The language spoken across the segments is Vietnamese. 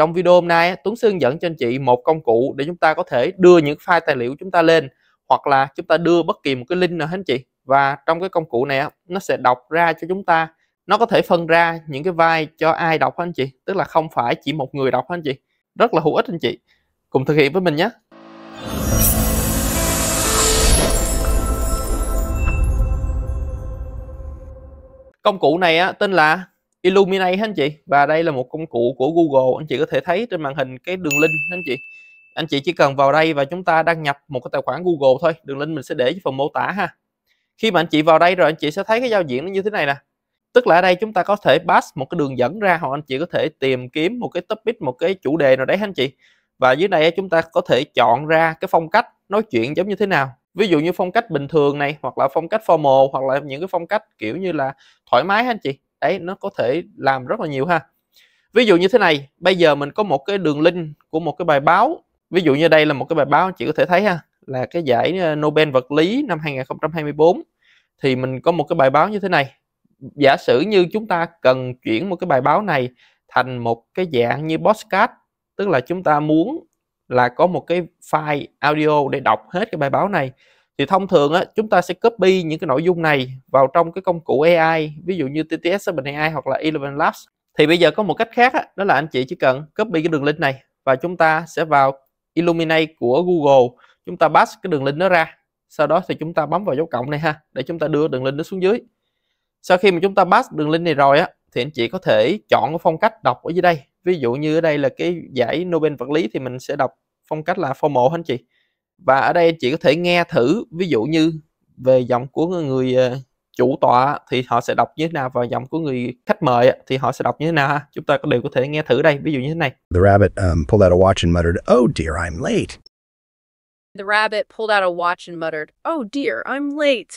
Trong video hôm nay Tuấn Sương dẫn cho anh chị một công cụ để chúng ta có thể đưa những file tài liệu chúng ta lên hoặc là chúng ta đưa bất kỳ một cái link nào hết anh chị và trong cái công cụ này nó sẽ đọc ra cho chúng ta nó có thể phân ra những cái vai cho ai đọc anh chị tức là không phải chỉ một người đọc anh chị rất là hữu ích anh chị cùng thực hiện với mình nhé công cụ này á, tên là Illuminate anh chị và đây là một công cụ của Google anh chị có thể thấy trên màn hình cái đường link anh chị anh chị chỉ cần vào đây và chúng ta đăng nhập một cái tài khoản Google thôi đường link mình sẽ để dưới phần mô tả ha khi mà anh chị vào đây rồi anh chị sẽ thấy cái giao diện nó như thế này nè tức là ở đây chúng ta có thể pass một cái đường dẫn ra hoặc anh chị có thể tìm kiếm một cái topic một cái chủ đề nào đấy anh chị và dưới này chúng ta có thể chọn ra cái phong cách nói chuyện giống như thế nào ví dụ như phong cách bình thường này hoặc là phong cách formal hoặc là những cái phong cách kiểu như là thoải mái anh chị đấy nó có thể làm rất là nhiều ha ví dụ như thế này bây giờ mình có một cái đường link của một cái bài báo ví dụ như đây là một cái bài báo chị có thể thấy ha là cái giải ờ, Nobel vật lý năm 2024 thì mình có một cái bài báo như thế này giả sử như chúng ta cần chuyển một cái bài báo này thành một cái dạng như podcast tức là chúng ta muốn là có một cái file audio để đọc hết cái bài báo này thì thông thường á, chúng ta sẽ copy những cái nội dung này vào trong cái công cụ AI ví dụ như TTS 7 AI hoặc là Eleven Labs thì bây giờ có một cách khác á, đó là anh chị chỉ cần copy cái đường link này và chúng ta sẽ vào Illuminate của Google chúng ta bắt cái đường link nó ra sau đó thì chúng ta bấm vào dấu cộng này ha để chúng ta đưa đường link nó xuống dưới sau khi mà chúng ta bắt đường link này rồi á thì anh chị có thể chọn cái phong cách đọc ở dưới đây ví dụ như ở đây là cái giải Nobel vật lý thì mình sẽ đọc phong cách là formal anh chị và ở đây chỉ có thể nghe thử ví dụ như về giọng của người ờ, chủ tọa thì họ sẽ đọc như thế nào và giọng của người khách mời thì họ sẽ đọc như thế nào chúng ta có đều có thể nghe thử đây ví dụ như thế này The rabbit um, pulled out a watch and muttered oh dear I'm late The rabbit pulled out a watch and muttered oh dear I'm late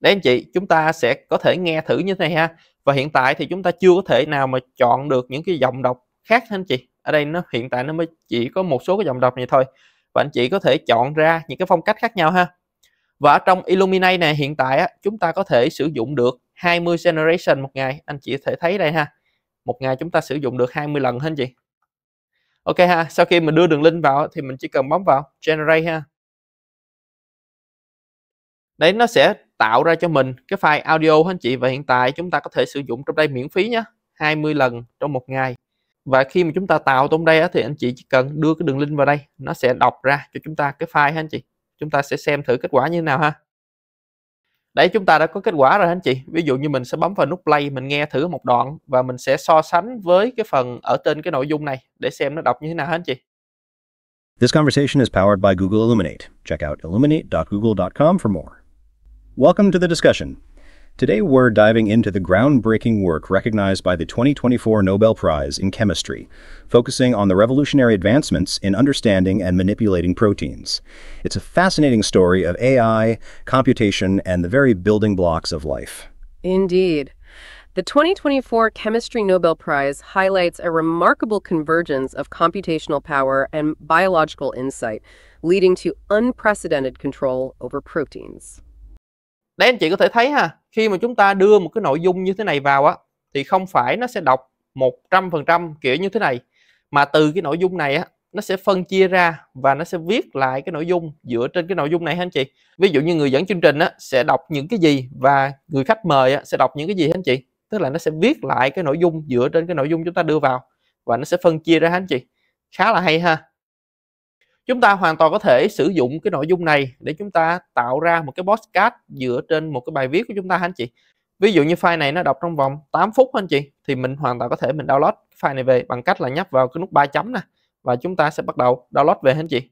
Đấy anh chị chúng ta sẽ có thể nghe thử như thế này ha và hiện tại thì chúng ta chưa có thể nào mà chọn được những cái giọng đọc khác anh chị ở đây nó hiện tại nó mới chỉ có một số cái giọng đọc này thôi và anh chị có thể chọn ra những cái phong cách khác nhau ha và ở trong Illuminate này hiện tại á, chúng ta có thể sử dụng được 20 generation một ngày anh chị có thể thấy đây ha một ngày chúng ta sử dụng được 20 lần hết anh chị ok ha sau khi mình đưa đường link vào thì mình chỉ cần bấm vào generate ha đấy nó sẽ tạo ra cho mình cái file audio hết anh chị và hiện tại chúng ta có thể sử dụng trong đây miễn phí nhé 20 lần trong một ngày và khi mà chúng ta tạo trong đây á, thì anh chị chỉ cần đưa cái đường link vào đây nó sẽ đọc ra cho chúng ta cái file ha anh chị chúng ta sẽ xem thử kết quả như thế nào ha đấy chúng ta đã có kết quả rồi anh chị ví dụ như mình sẽ bấm vào nút play mình nghe thử một đoạn và mình sẽ so sánh với cái phần ở trên cái nội dung này để xem nó đọc như thế nào hả anh chị This conversation is powered by Google Illuminate. Check out illuminate.google.com for more. Welcome to the discussion. Today we're diving into the groundbreaking work recognized by the 2024 Nobel Prize in Chemistry, focusing on the revolutionary advancements in understanding and manipulating proteins. It's a fascinating story of AI, computation, and the very building blocks of life. Indeed. The 2024 Chemistry Nobel Prize highlights a remarkable convergence of computational power and biological insight, leading to unprecedented control over proteins. Đấy anh chị có thể thấy ha, khi mà chúng ta đưa một cái nội dung như thế này vào á thì không phải nó sẽ đọc 100% kiểu như thế này mà từ cái nội dung này á nó sẽ phân chia ra và nó sẽ viết lại cái nội dung dựa trên cái nội dung này anh chị ví dụ như người dẫn chương trình á, sẽ đọc những cái gì và người khách mời á, sẽ đọc những cái gì anh chị tức là nó sẽ viết lại cái nội dung dựa trên cái nội dung chúng ta đưa vào và nó sẽ phân chia ra anh chị khá là hay ha chúng ta hoàn toàn có thể sử dụng cái nội dung này để chúng ta tạo ra một cái podcast dựa trên một cái bài viết của chúng ta anh chị ví dụ như file này nó đọc trong vòng 8 phút anh chị thì mình hoàn toàn có thể mình download file này về bằng cách là nhấp vào cái nút ba chấm nè và chúng ta sẽ bắt đầu download về anh chị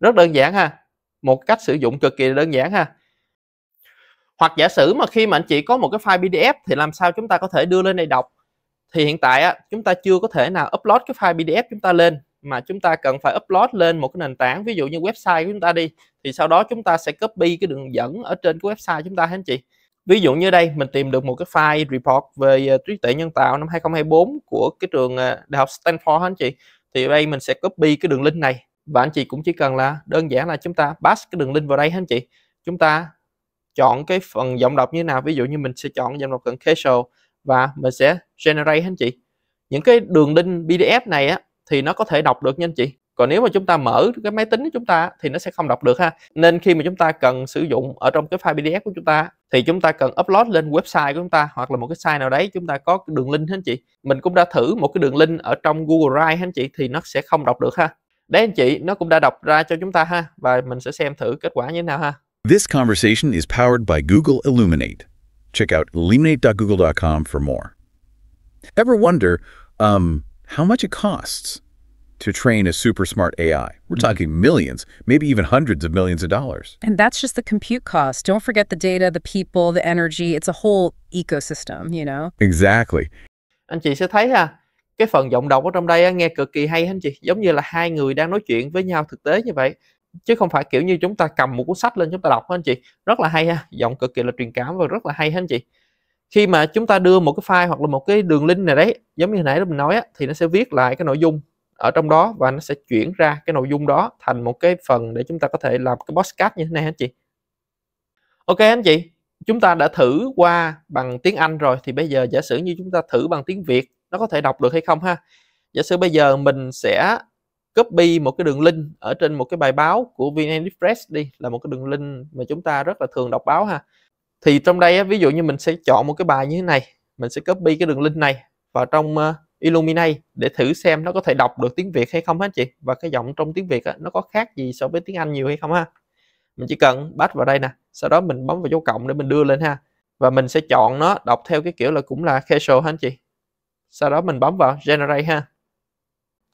rất đơn giản ha một cách sử dụng cực kỳ đơn giản ha hoặc giả sử mà khi mà anh chị có một cái file PDF thì làm sao chúng ta có thể đưa lên đây đọc thì hiện tại á, chúng ta chưa có thể nào upload cái file PDF chúng ta lên mà chúng ta cần phải upload lên một cái nền tảng ví dụ như website của chúng ta đi thì sau đó chúng ta sẽ copy cái đường dẫn ở trên cái website chúng ta anh chị ví dụ như đây mình tìm được một cái file report về ờ, trí tuệ nhân tạo năm 2024 của cái trường ờ, đại học Stanford anh chị thì đây mình sẽ copy cái đường link này và anh chị cũng chỉ cần là đơn giản là chúng ta pass cái đường link vào đây anh chị chúng ta chọn cái phần giọng đọc như thế nào ví dụ như mình sẽ chọn giọng đọc cần casual và mình sẽ generate anh chị những cái đường link PDF này á thì nó có thể đọc được nha anh chị còn nếu mà chúng ta mở cái máy tính của chúng ta thì nó sẽ không đọc được ha nên khi mà chúng ta cần sử dụng ở trong cái file pdf của chúng ta thì chúng ta cần upload lên website của chúng ta hoặc là một cái site nào đấy chúng ta có đường link hết anh chị mình cũng đã thử một cái đường link ở trong google drive hết anh chị thì nó sẽ không đọc được ha đấy anh chị nó cũng đã đọc ra cho chúng ta ha và mình sẽ xem thử kết quả như thế nào ha This conversation is powered by Google Illuminate. Check out illuminate.google.com for more. Ever wonder, um, how much it costs to train a super smart AI. We're mm. talking millions, maybe even hundreds of millions of dollars. And that's just the compute cost. Don't forget the data, the people, the energy. It's a whole ecosystem, you know? Exactly. Anh chị sẽ thấy ha, cái phần giọng đọc ở trong đây nghe cực kỳ hay anh chị, giống như là hai người đang nói chuyện với nhau thực tế như vậy. Chứ không phải kiểu như chúng ta cầm một cuốn sách lên chúng ta đọc anh chị. Rất là hay ha, giọng cực kỳ là truyền cảm và rất là hay anh chị. khi mà chúng ta đưa một cái file hoặc là một cái đường link này đấy giống như nãy mình nói á, thì nó sẽ viết lại cái nội dung ở trong đó và nó sẽ chuyển ra cái nội dung đó thành một cái phần để chúng ta có thể làm cái podcast như thế này anh chị ok anh chị chúng ta đã thử qua bằng tiếng Anh rồi thì bây giờ giả sử như chúng ta thử bằng tiếng Việt nó có thể đọc được hay không ha giả sử bây giờ mình sẽ copy một cái đường link ở trên một cái bài báo của VN Express đi là một cái đường link mà chúng ta rất là thường đọc báo ha thì trong đây ví dụ như mình sẽ chọn một cái bài như thế này mình sẽ copy cái đường link này vào trong ờ, Illuminate để thử xem nó có thể đọc được tiếng Việt hay không hết chị và cái giọng trong tiếng Việt nó có khác gì so với tiếng Anh nhiều hay không ha mình chỉ cần bắt vào đây nè sau đó mình bấm vào dấu cộng để mình đưa lên ha và mình sẽ chọn nó đọc theo cái kiểu là cũng là casual hả anh chị sau đó mình bấm vào generate ha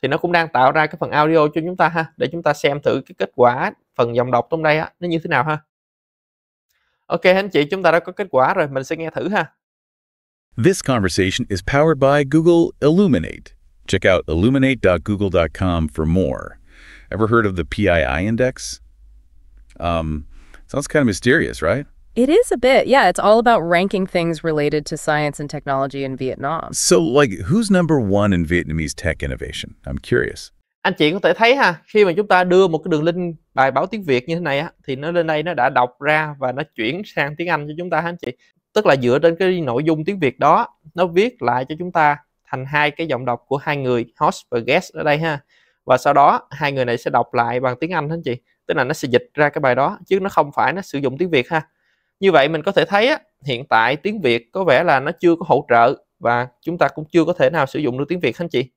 thì nó cũng đang tạo ra cái phần audio cho chúng ta ha để chúng ta xem thử cái kết quả phần dòng đọc trong đây á, nó như thế nào ha Ok anh chị, chúng ta đã có kết quả rồi, mình sẽ nghe thử ha. This conversation is powered by Google Illuminate. Check out illuminate.google.com for more. Ever heard of the PII index? Um, sounds kind of mysterious, right? It is a bit. Yeah, it's all about ranking things related to science and technology in Vietnam. So, like, who's number one in Vietnamese tech innovation? I'm curious. anh chị có thể thấy ha khi mà chúng ta đưa một cái đường link bài báo tiếng Việt như thế này á thì nó lên đây nó đã đọc ra và nó chuyển sang tiếng Anh cho chúng ta ha anh chị tức là dựa trên cái nội dung tiếng Việt đó nó viết lại cho chúng ta thành hai cái giọng đọc của hai người host và guest ở đây ha và sau đó hai người này sẽ đọc lại bằng tiếng Anh hết chị tức là nó sẽ dịch ra cái bài đó chứ nó không phải nó sử dụng tiếng Việt ha như vậy mình có thể thấy á, hiện tại tiếng Việt có vẻ là nó chưa có hỗ trợ và chúng ta cũng chưa có thể nào sử dụng được tiếng Việt anh chị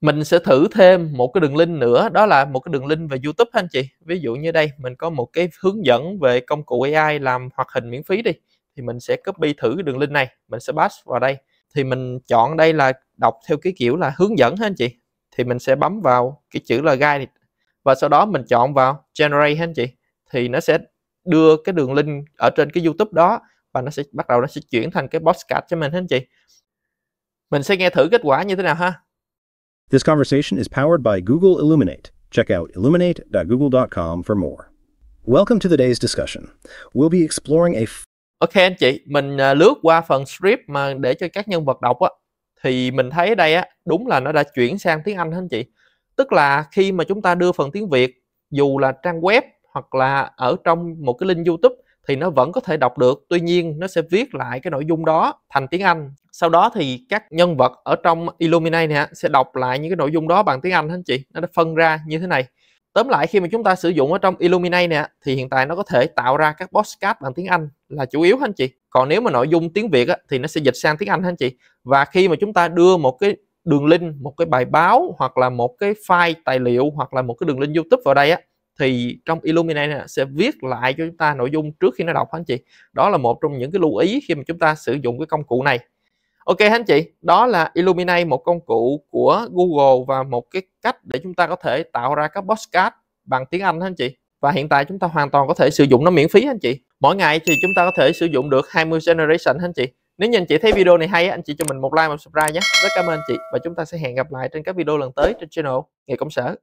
mình sẽ thử thêm một cái đường link nữa đó là một cái đường link về YouTube anh chị ví dụ như đây mình có một cái hướng dẫn về công cụ AI làm hoạt hình miễn phí đi thì mình sẽ copy thử cái đường link này mình sẽ pass vào đây thì mình chọn đây là đọc theo cái kiểu là hướng dẫn ha anh chị thì mình sẽ bấm vào cái chữ là guide và sau đó mình chọn vào generate anh chị thì nó sẽ đưa cái đường link ở trên cái YouTube đó và nó sẽ bắt đầu nó sẽ chuyển thành cái podcast cho mình anh chị mình sẽ nghe thử kết quả như thế nào ha This conversation is powered by Google Illuminate. Check out illuminate.google.com for more. Welcome to today's discussion. We'll be exploring a Ok anh chị, mình à, lướt qua phần script mà để cho các nhân vật đọc á thì mình thấy đây á đúng là nó đã chuyển sang tiếng Anh hết anh chị. Tức là khi mà chúng ta đưa phần tiếng Việt dù là trang web hoặc là ở trong một cái link YouTube thì nó vẫn có thể đọc được tuy nhiên nó sẽ viết lại cái nội dung đó thành tiếng Anh sau đó thì các nhân vật ở trong Illuminate này sẽ đọc lại những cái nội dung đó bằng tiếng Anh hết chị nó đã phân ra như thế này tóm lại khi mà chúng ta sử dụng ở trong Illuminate này thì hiện tại nó có thể tạo ra các podcast bằng tiếng Anh là chủ yếu anh chị còn nếu mà nội dung tiếng Việt thì nó sẽ dịch sang tiếng Anh anh chị và khi mà chúng ta đưa một cái đường link một cái bài báo hoặc là một cái file tài liệu hoặc là một cái đường link YouTube vào đây á thì trong Illumina này sẽ viết lại cho chúng ta nội dung trước khi nó đọc anh chị đó là một trong những cái lưu ý khi mà chúng ta sử dụng cái công cụ này ok anh chị đó là Illuminate một công cụ của Google và một cái cách để chúng ta có thể tạo ra các podcast bằng tiếng Anh anh chị và hiện tại chúng ta hoàn toàn có thể sử dụng nó miễn phí anh chị mỗi ngày thì chúng ta có thể sử dụng được 20 generation anh chị nếu như anh chị thấy video này hay anh chị cho mình một like và subscribe nhé rất cảm ơn chị và chúng ta sẽ hẹn gặp lại trên các video lần tới trên channel nghề công sở